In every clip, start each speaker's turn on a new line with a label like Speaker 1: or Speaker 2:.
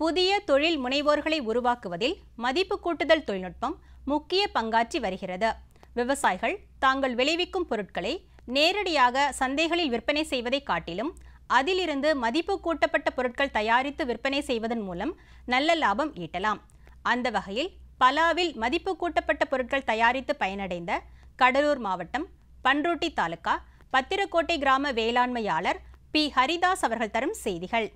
Speaker 1: புதிய தொழில் முனைவோர்களை உருவாக்குவதில் மதிப்பு கூட்டுதல் தொழில்நுட்பம் முக்கிய பங்காற்றி வருகிறது விவசாயிகள் தாங்கள் விளைவிக்கும் பொருட்களை நேரடியாக சந்தைகளில் விற்பனை செய்வதை காட்டிலும் அதிலிருந்து மதிப்பு கூட்டப்பட்ட பொருட்கள் தயாரித்து விற்பனை செய்வதன் மூலம் நல்ல லாபம் ஈட்டலாம் அந்த வகையில் பலாவில் மதிப்பு கூட்டப்பட்ட பொருட்கள் தயாரித்து பயனடைந்த கடலூர் மாவட்டம் பன்ருட்டி தாலுக்கா பத்திரக்கோட்டை கிராம வேளாண்மையாளர் பி ஹரிதாஸ் அவர்கள் தரும் செய்திகள்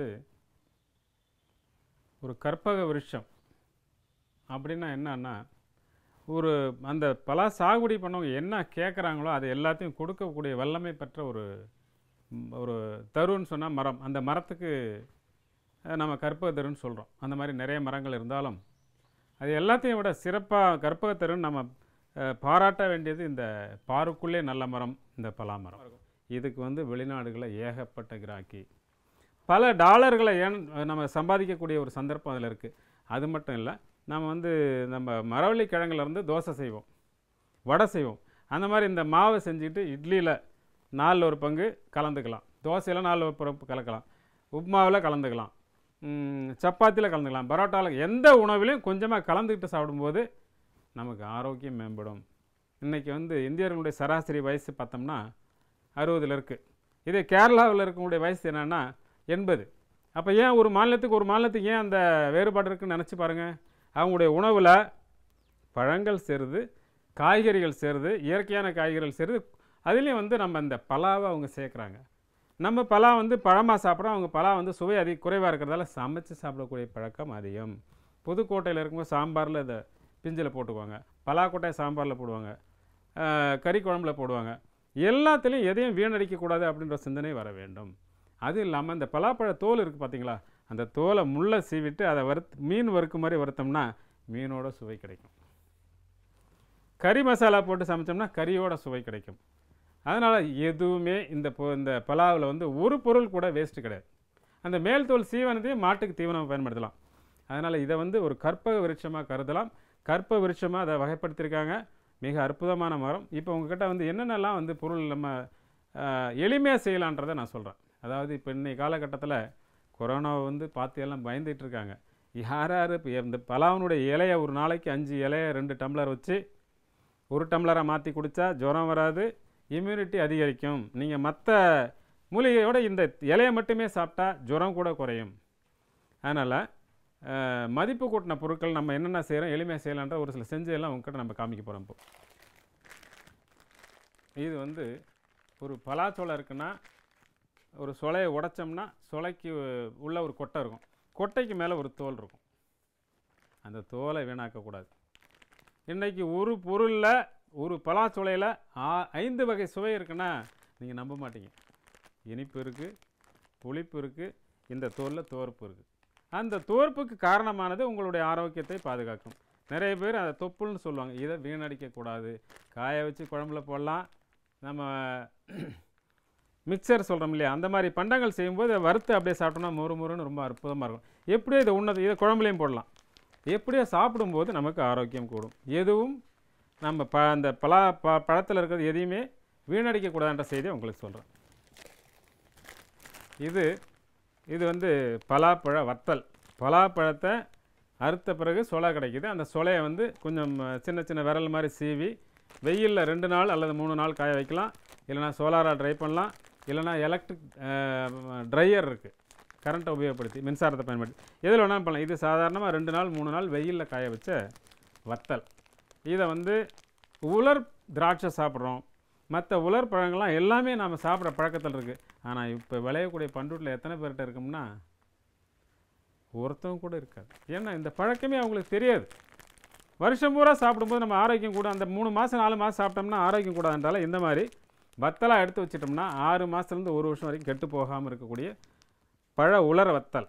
Speaker 1: வந்து ஒரு கற்பக விருட்சம் அப்படின்னா என்னன்னா ஒரு அந்த பலா சாகுபடி பண்ணவங்க என்ன கேட்குறாங்களோ அது எல்லாத்தையும் கொடுக்கக்கூடிய வல்லமை பெற்ற ஒரு ஒரு தருன்னு சொன்னால் மரம் அந்த மரத்துக்கு நம்ம கற்பக தருன்னு சொல்கிறோம் அந்த மாதிரி நிறைய மரங்கள் இருந்தாலும் அது எல்லாத்தையும் விட சிறப்பாக கற்பக தருன்னு நம்ம பாராட்ட வேண்டியது இந்த பாருக்குள்ளே நல்ல மரம் இந்த பலாமரம் இதுக்கு வந்து வெளிநாடுகளில் ஏகப்பட்ட கிராக்கி பல டாலர்களை ஏன் நம்ம சம்பாதிக்கக்கூடிய ஒரு சந்தர்ப்பம் அதில் இருக்குது அது மட்டும் இல்லை நம்ம வந்து நம்ம மரவள்ளி கிழங்குலேருந்து தோசை செய்வோம் வடை செய்வோம் அந்த மாதிரி இந்த மாவை செஞ்சுக்கிட்டு இட்லியில் நாலில் ஒரு பங்கு கலந்துக்கலாம் தோசையில் நாலு ஒரு கலக்கலாம் உப்மாவில் கலந்துக்கலாம் சப்பாத்தியில் கலந்துக்கலாம் பரோட்டாவில் எந்த உணவிலையும் கொஞ்சமாக கலந்துக்கிட்டு சாப்பிடும்போது நமக்கு ஆரோக்கியம் மேம்படும் இன்றைக்கி வந்து இந்தியர்களுடைய சராசரி வயசு பார்த்தோம்னா அறுபதில் இருக்குது இதே கேரளாவில் இருக்கக்கூடிய வயசு என்னென்னா என்பது அப்போ ஏன் ஒரு மாநிலத்துக்கு ஒரு மாநிலத்துக்கு ஏன் அந்த வேறுபாடு இருக்குன்னு நினச்சி பாருங்கள் அவங்களுடைய உணவில் பழங்கள் சேருது காய்கறிகள் சேருது இயற்கையான காய்கறிகள் சேருது அதுலேயும் வந்து நம்ம இந்த பலாவை அவங்க சேர்க்குறாங்க நம்ம பலா வந்து பழமாக சாப்பிட்றோம் அவங்க பலா வந்து சுவை அதிக குறைவாக இருக்கிறதால சமைச்சு சாப்பிடக்கூடிய பழக்கம் அதிகம் புதுக்கோட்டையில் இருக்கும்போது சாம்பாரில் இதை பிஞ்சில் போட்டுக்குவாங்க பலாக்கோட்டை சாம்பாரில் போடுவாங்க கறி குழம்புல போடுவாங்க எல்லாத்துலேயும் எதையும் வீணடிக்கக்கூடாது அப்படின்ற சிந்தனை வர வேண்டும் அதுவும் இல்லாமல் இந்த பலாப்பழ தோல் இருக்குது பார்த்தீங்களா அந்த தோலை முள்ளை சீவிட்டு அதை வறுத்து மீன் வறுக்கு மாதிரி வறுத்தோம்னா மீனோட சுவை கிடைக்கும் கறி மசாலா போட்டு சமைச்சோம்னா கறியோட சுவை கிடைக்கும் அதனால் எதுவுமே இந்த இந்த பலாவில் வந்து ஒரு பொருள் கூட வேஸ்ட்டு கிடையாது அந்த மேல் தோல் சீவனத்தையும் மாட்டுக்கு தீவனம் பயன்படுத்தலாம் அதனால் இதை வந்து ஒரு கற்பக விருட்சமாக கருதலாம் கற்ப விருட்சமாக அதை வகைப்படுத்தியிருக்காங்க மிக அற்புதமான மரம் இப்போ உங்ககிட்ட வந்து என்னென்னலாம் வந்து பொருள் நம்ம எளிமையாக செய்யலான்றதை நான் சொல்கிறேன் அதாவது இப்போ இன்றைய காலகட்டத்தில் கொரோனாவை வந்து பார்த்து எல்லாம் இருக்காங்க யார் யார் இப்போ இந்த பலாவனுடைய இலையை ஒரு நாளைக்கு அஞ்சு இலையை ரெண்டு டம்ளர் வச்சு ஒரு டம்ளராக மாற்றி குடித்தா ஜுரம் வராது இம்யூனிட்டி அதிகரிக்கும் நீங்கள் மற்ற மூலிகையோடு இந்த இலையை மட்டுமே சாப்பிட்டா ஜுரம் கூட குறையும் அதனால் மதிப்பு கூட்டின பொருட்கள் நம்ம என்னென்ன செய்கிறோம் எளிமையாக செய்யலான்ற ஒரு சில செஞ்சையெல்லாம் உங்ககிட்ட நம்ம காமிக்க போகிறோம் இப்போ இது வந்து ஒரு பலாச்சோளம் இருக்குன்னா ஒரு சொலையை உடைச்சோம்னா சொலைக்கு உள்ள ஒரு கொட்டை இருக்கும் கொட்டைக்கு மேலே ஒரு தோல் இருக்கும் அந்த தோலை வீணாக்கக்கூடாது இன்றைக்கி ஒரு பொருளில் ஒரு பலாச்சுளையில் ஐந்து வகை சுவை இருக்குன்னா நீங்கள் நம்ப மாட்டீங்க இனிப்பு இருக்குது புளிப்பு இருக்குது இந்த தோலில் தோற்பு இருக்குது அந்த தோற்புக்கு காரணமானது உங்களுடைய ஆரோக்கியத்தை பாதுகாக்கும் நிறைய பேர் அதை தொப்புள்னு சொல்லுவாங்க இதை வீணடிக்கக்கூடாது காய வச்சு குழம்புல போடலாம் நம்ம மிக்சர் சொல்கிறோம் இல்லையா அந்த மாதிரி பண்டங்கள் செய்யும்போது வறுத்து அப்படியே சாப்பிட்டோம்னா மொறு மொறுன்னு ரொம்ப அற்புதமாக இருக்கும் எப்படியோ இதை உண்ணது இதை குழம்புலையும் போடலாம் எப்படியோ சாப்பிடும்போது நமக்கு ஆரோக்கியம் கூடும் எதுவும் நம்ம ப அந்த பலா ப பழத்தில் இருக்கிறது எதையுமே வீணடிக்கக்கூடாதுன்ற செய்தியை உங்களுக்கு சொல்கிறேன் இது இது வந்து பலாப்பழ வத்தல் பலாப்பழத்தை அறுத்த பிறகு சொலை கிடைக்கிது அந்த சொலையை வந்து கொஞ்சம் சின்ன சின்ன விரல் மாதிரி சீவி வெயிலில் ரெண்டு நாள் அல்லது மூணு நாள் காய வைக்கலாம் இல்லைனா சோலாராக ட்ரை பண்ணலாம் இல்லைனா எலக்ட்ரிக் ட்ரையர் இருக்குது கரண்ட்டை உபயோகப்படுத்தி மின்சாரத்தை பயன்படுத்தி எதில் வேணாலும் பண்ணலாம் இது சாதாரணமாக ரெண்டு நாள் மூணு நாள் வெயிலில் காய வச்ச வத்தல் இதை வந்து உலர் திராட்சை சாப்பிட்றோம் மற்ற உலர் பழங்கள்லாம் எல்லாமே நாம் சாப்பிட்ற பழக்கத்தில் இருக்குது ஆனால் இப்போ விளையக்கூடிய பண்ருட்டில் எத்தனை பேர்கிட்ட இருக்கும்னா ஒருத்தவங்க கூட இருக்காது ஏன்னா இந்த பழக்கமே அவங்களுக்கு தெரியாது வருஷம் பூரா சாப்பிடும்போது நம்ம ஆரோக்கியம் கூட அந்த மூணு மாதம் நாலு மாதம் சாப்பிட்டோம்னா ஆரோக்கியம் கூடாதுன்றால இந்த மாதிரி வத்தலாக எடுத்து வச்சிட்டோம்னா ஆறு மாதத்துலேருந்து ஒரு வருஷம் வரைக்கும் கெட்டு போகாமல் இருக்கக்கூடிய பழ உலர வத்தல்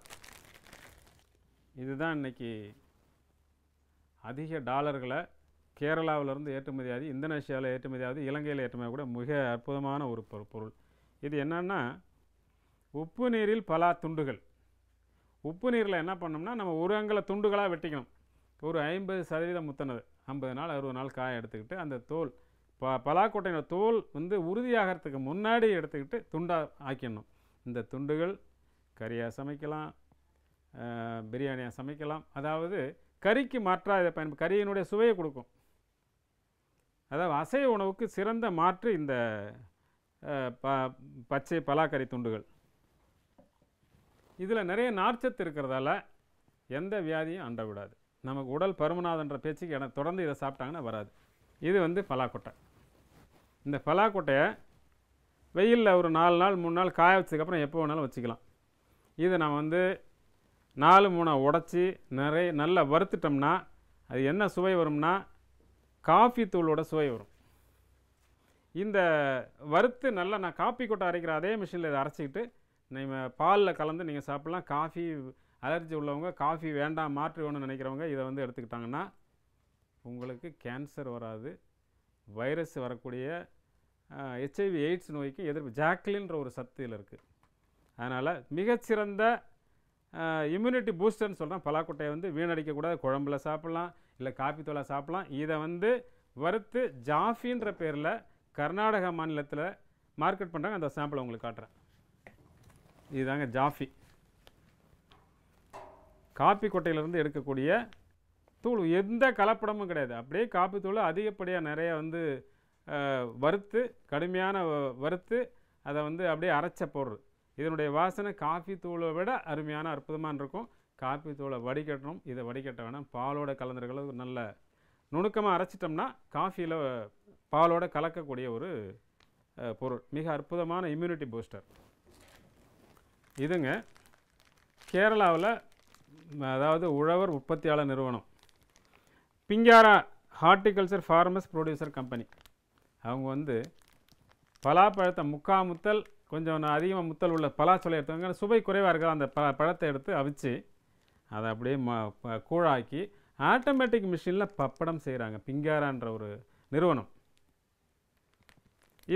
Speaker 1: இதுதான் இன்றைக்கி அதிக டாலர்களை கேரளாவிலேருந்து ஏற்றுமதி இந்தோனேஷியாவில் ஏற்றுமதியாவது இலங்கையில் ஏற்றுமதி கூட மிக அற்புதமான ஒரு பொருள் இது என்னென்னா உப்பு நீரில் பல துண்டுகள் உப்பு நீரில் என்ன பண்ணோம்னா நம்ம உரங்களை துண்டுகளாக வெட்டிக்கணும் ஒரு ஐம்பது சதவீதம் முத்தினது ஐம்பது நாள் அறுபது நாள் காய எடுத்துக்கிட்டு அந்த தோல் ப தோல் வந்து உறுதியாகிறதுக்கு முன்னாடி எடுத்துக்கிட்டு துண்டாக ஆக்கிடணும் இந்த துண்டுகள் கறியாக சமைக்கலாம் பிரியாணியாக சமைக்கலாம் அதாவது கறிக்கு மாற்றாக இதை பயன் கறியினுடைய சுவையை கொடுக்கும் அதாவது அசைவ உணவுக்கு சிறந்த மாற்று இந்த ப பச்சை பலாக்கறி துண்டுகள் இதில் நிறைய நார்ச்சத்து இருக்கிறதால எந்த வியாதியும் அண்ட விடாது நமக்கு உடல் பருமநாதன்ற பேச்சுக்கு எனக்கு தொடர்ந்து இதை சாப்பிட்டாங்கன்னா வராது இது வந்து பலாக்கொட்டை இந்த பலாக்கொட்டையை வெயிலில் ஒரு நாலு நாள் மூணு நாள் காய வச்சதுக்கப்புறம் எப்போ வேணாலும் வச்சுக்கலாம் இதை நம்ம வந்து நாலு மூணு உடச்சி நிறைய நல்லா வறுத்துட்டோம்னா அது என்ன சுவை வரும்னா காஃபி தூளோட சுவை வரும் இந்த வறுத்து நல்லா நான் காஃபி கொட்டை அரைக்கிற அதே மிஷினில் இதை அரைச்சிக்கிட்டு நம்ம பாலில் கலந்து நீங்கள் சாப்பிட்லாம் காஃபி அலர்ஜி உள்ளவங்க காஃபி வேண்டாம் மாற்று வேணும்னு நினைக்கிறவங்க இதை வந்து எடுத்துக்கிட்டாங்கன்னா உங்களுக்கு கேன்சர் வராது வைரஸ் வரக்கூடிய ஹெச்ஐவி எய்ட்ஸ் நோய்க்கு எதிர்ப்பு ஜாக்லின்ற ஒரு சத்தில் இருக்குது அதனால் மிகச்சிறந்த இம்யூனிட்டி பூஸ்டர்னு சொல்கிறேன் பலாக்கொட்டையை வந்து வீணடிக்கக்கூடாது குழம்புல சாப்பிட்லாம் இல்லை காப்பி தூளாக சாப்பிட்லாம் இதை வந்து வறுத்து ஜாஃபின்ற பேரில் கர்நாடக மாநிலத்தில் மார்க்கெட் பண்ணுறாங்க அந்த சாம்பிளை உங்களுக்கு காட்டுறேன் இதுதாங்க ஜாஃபி காப்பி கொட்டையிலேருந்து எடுக்கக்கூடிய தூள் எந்த கலப்படமும் கிடையாது அப்படியே காப்பி தூள் அதிகப்படியாக நிறைய வந்து வறுத்து கடுமையான வறுத்து அதை வந்து அப்படியே அரைச்ச போடுறது இதனுடைய வாசனை காஃபி தூளை விட அருமையான அற்புதமாக இருக்கும் காஃபி தூளை வடிகட்டணும் இதை வடிகட்ட வேணாம் பாலோட கலந்துருக்கிறது நல்ல நுணுக்கமாக அரைச்சிட்டோம்னா காஃபியில் பாலோட கலக்கக்கூடிய ஒரு பொருள் மிக அற்புதமான இம்யூனிட்டி பூஸ்டர் இதுங்க கேரளாவில் அதாவது உழவர் உற்பத்தியாளர் நிறுவனம் Pingara horticulture farmers producer company அவங்க வந்து பலாப்பழத்தை முக்கா முத்தல் கொஞ்சம் அதிகமாக முத்தல் உள்ள பலாச்சொலை எடுத்தவங்க சுவை குறைவாக இருக்கிற அந்த ப பழத்தை எடுத்து அவிச்சு அதை அப்படியே ம கூழாக்கி ஆட்டோமேட்டிக் மிஷினில் பப்படம் செய்கிறாங்க பிங்காரான்ற ஒரு நிறுவனம்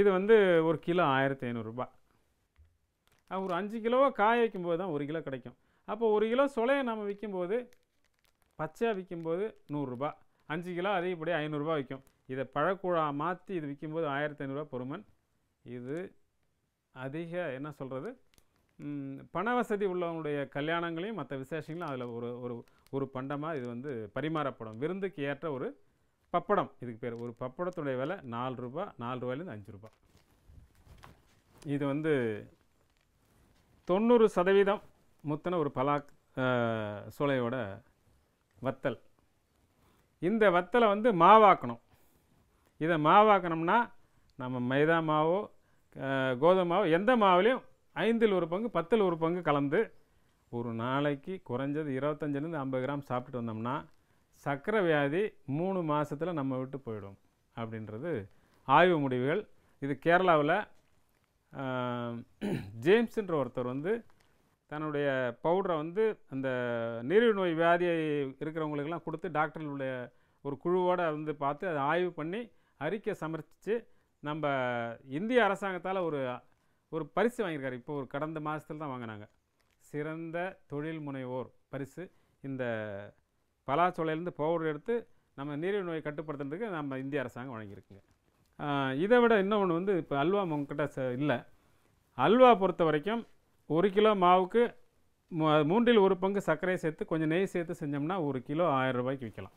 Speaker 1: இது வந்து ஒரு கிலோ ஆயிரத்தி ஐநூறுரூபா ஒரு அஞ்சு கிலோவாக காய வைக்கும்போது தான் ஒரு கிலோ கிடைக்கும் அப்போ ஒரு கிலோ சொலையை நம்ம விற்கும்போது பச்சையாக விற்கும்போது நூறுரூபா அஞ்சு கிலோ இப்படி ஐநூறுரூவா விற்கும் இதை பழக்குழா மாற்றி இது விற்கும்போது ஆயிரத்தி ஐநூறுரூவா பொறுமன் இது அதிக என்ன சொல்கிறது பண வசதி உள்ளவங்களுடைய கல்யாணங்களையும் மற்ற விசேஷங்களையும் அதில் ஒரு ஒரு ஒரு பண்டமாக இது வந்து பரிமாறப்படும் விருந்துக்கு ஏற்ற ஒரு பப்படம் இதுக்கு பேர் ஒரு பப்படத்துடைய விலை நாலு ரூபா நாலு ரூபாயிலேருந்து அஞ்சு ரூபா இது வந்து தொண்ணூறு சதவீதம் முத்தின ஒரு பலா சோலையோட வத்தல் இந்த வத்தலை வந்து மாவாக்கணும் இதை மாவாக்கணும்னா நம்ம மைதா மாவோ கோதுமை மாவோ எந்த மாவுலேயும் ஐந்தில் ஒரு பங்கு பத்தில் ஒரு பங்கு கலந்து ஒரு நாளைக்கு குறைஞ்சது இருபத்தஞ்சிலேருந்து ஐம்பது கிராம் சாப்பிட்டு வந்தோம்னா சர்க்கரை வியாதி மூணு மாதத்தில் நம்ம விட்டு போயிடும் அப்படின்றது ஆய்வு முடிவுகள் இது கேரளாவில் ஜேம்ஸுன்ற ஒருத்தர் வந்து தன்னுடைய பவுடரை வந்து அந்த நீரிழிவு நோய் வியாதியை இருக்கிறவங்களுக்கெல்லாம் கொடுத்து டாக்டர்களுடைய ஒரு குழுவோடு வந்து பார்த்து அதை ஆய்வு பண்ணி அறிக்கை சமர்ப்பித்து நம்ம இந்திய அரசாங்கத்தால் ஒரு ஒரு பரிசு வாங்கியிருக்காரு இப்போ ஒரு கடந்த மாதத்தில் தான் வாங்கினாங்க சிறந்த தொழில் முனைவோர் பரிசு இந்த பலாச்சோலையிலேருந்து பவுடர் எடுத்து நம்ம நீரிழிவு நோயை கட்டுப்படுத்துறதுக்கு நம்ம இந்திய அரசாங்கம் வழங்கியிருக்குங்க இதை விட இன்னொன்று வந்து இப்போ அல்வா உங்ககிட்ட இல்லை அல்வா பொறுத்த வரைக்கும் ஒரு கிலோ மாவுக்கு மூன்றில் ஒரு பங்கு சர்க்கரையை சேர்த்து கொஞ்சம் நெய் சேர்த்து செஞ்சோம்னா ஒரு கிலோ ஆயிரம் ரூபாய்க்கு விற்கலாம்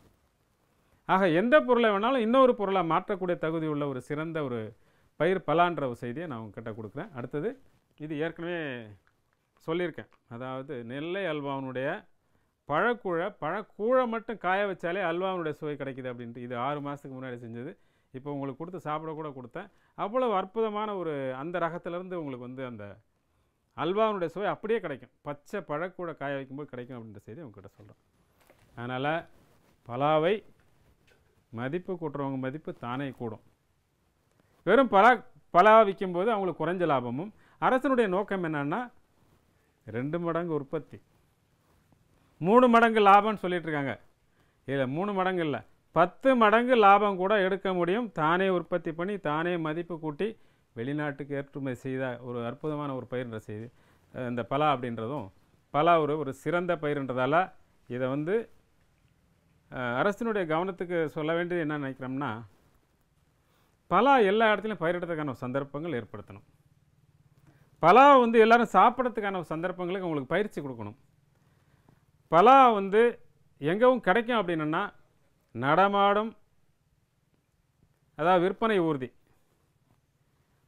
Speaker 1: ஆக எந்த பொருளை வேணாலும் இன்னொரு பொருளாக மாற்றக்கூடிய தகுதி உள்ள ஒரு சிறந்த ஒரு பயிர் பலான்ற ஒரு செய்தியை நான் உங்ககிட்ட கொடுக்குறேன் அடுத்தது இது ஏற்கனவே சொல்லியிருக்கேன் அதாவது நெல்லை அல்வாவனுடைய பழக்கூழை பழக்கூழை மட்டும் காய வச்சாலே அல்வாவனுடைய சுவை கிடைக்கிது அப்படின்ட்டு இது ஆறு மாதத்துக்கு முன்னாடி செஞ்சது இப்போ உங்களுக்கு கொடுத்து சாப்பிட கூட கொடுத்தேன் அவ்வளோ அற்புதமான ஒரு அந்த ரகத்துலேருந்து உங்களுக்கு வந்து அந்த அல்வாவினுடைய சுவை அப்படியே கிடைக்கும் பச்சை பழக்கூட காய வைக்கும்போது கிடைக்கும் அப்படின்ற செய்தி உங்ககிட்ட சொல்கிறேன் அதனால் பலாவை மதிப்பு கூட்டுறவங்க மதிப்பு தானே கூடும் வெறும் பலா பலா விற்கும்போது அவங்களுக்கு குறைஞ்ச லாபமும் அரசனுடைய நோக்கம் என்னென்னா ரெண்டு மடங்கு உற்பத்தி மூணு மடங்கு லாபம்னு சொல்லிகிட்ருக்காங்க இல்லை மூணு மடங்கு இல்லை பத்து மடங்கு லாபம் கூட எடுக்க முடியும் தானே உற்பத்தி பண்ணி தானே மதிப்பு கூட்டி வெளிநாட்டுக்கு ஏற்றுமதி செய்த ஒரு அற்புதமான ஒரு பயிர்ன்ற செய்தி இந்த பலா அப்படின்றதும் பலா ஒரு ஒரு சிறந்த பயிர்ன்றதால் இதை வந்து அரசினுடைய கவனத்துக்கு சொல்ல வேண்டியது என்ன நினைக்கிறோம்னா பலா எல்லா இடத்துலையும் பயிரிடத்துக்கான சந்தர்ப்பங்கள் ஏற்படுத்தணும் பலா வந்து எல்லோரும் சாப்பிட்றதுக்கான சந்தர்ப்பங்களுக்கு உங்களுக்கு பயிற்சி கொடுக்கணும் பலா வந்து எங்கவும் கிடைக்கும் அப்படின்னா நடமாடும் அதாவது விற்பனை ஊர்தி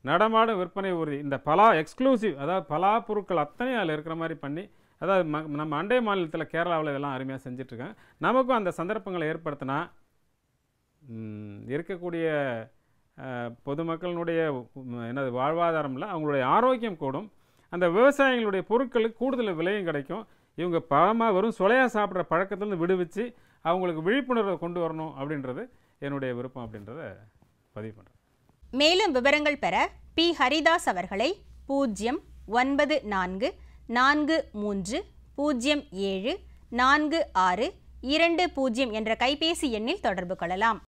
Speaker 1: நடமாடும் விற்பனை உறுதி இந்த பலா எக்ஸ்க்ளூசிவ் அதாவது பலா பொருட்கள் அத்தனை அதில் இருக்கிற மாதிரி பண்ணி அதாவது ம நம்ம அண்டை மாநிலத்தில் கேரளாவில் இதெல்லாம் அருமையாக செஞ்சிட்ருக்கேன் நமக்கும் அந்த சந்தர்ப்பங்களை ஏற்படுத்தினா இருக்கக்கூடிய பொதுமக்களினுடைய என்னது இல்லை அவங்களுடைய ஆரோக்கியம் கூடும் அந்த விவசாயிகளுடைய பொருட்களுக்கு கூடுதல் விலையும் கிடைக்கும் இவங்க பழமாக வரும் சொலையாக சாப்பிட்ற பழக்கத்துலேருந்து விடுவிச்சு அவங்களுக்கு விழிப்புணர்வை கொண்டு வரணும் அப்படின்றது என்னுடைய விருப்பம் அப்படின்றத பதிவு பண்ணுறேன் மேலும் விவரங்கள் பெற பி ஹரிதாஸ் அவர்களை பூஜ்ஜியம் ஒன்பது நான்கு நான்கு மூன்று பூஜ்ஜியம் ஏழு நான்கு ஆறு இரண்டு பூஜ்ஜியம் என்ற கைபேசி எண்ணில் தொடர்பு கொள்ளலாம்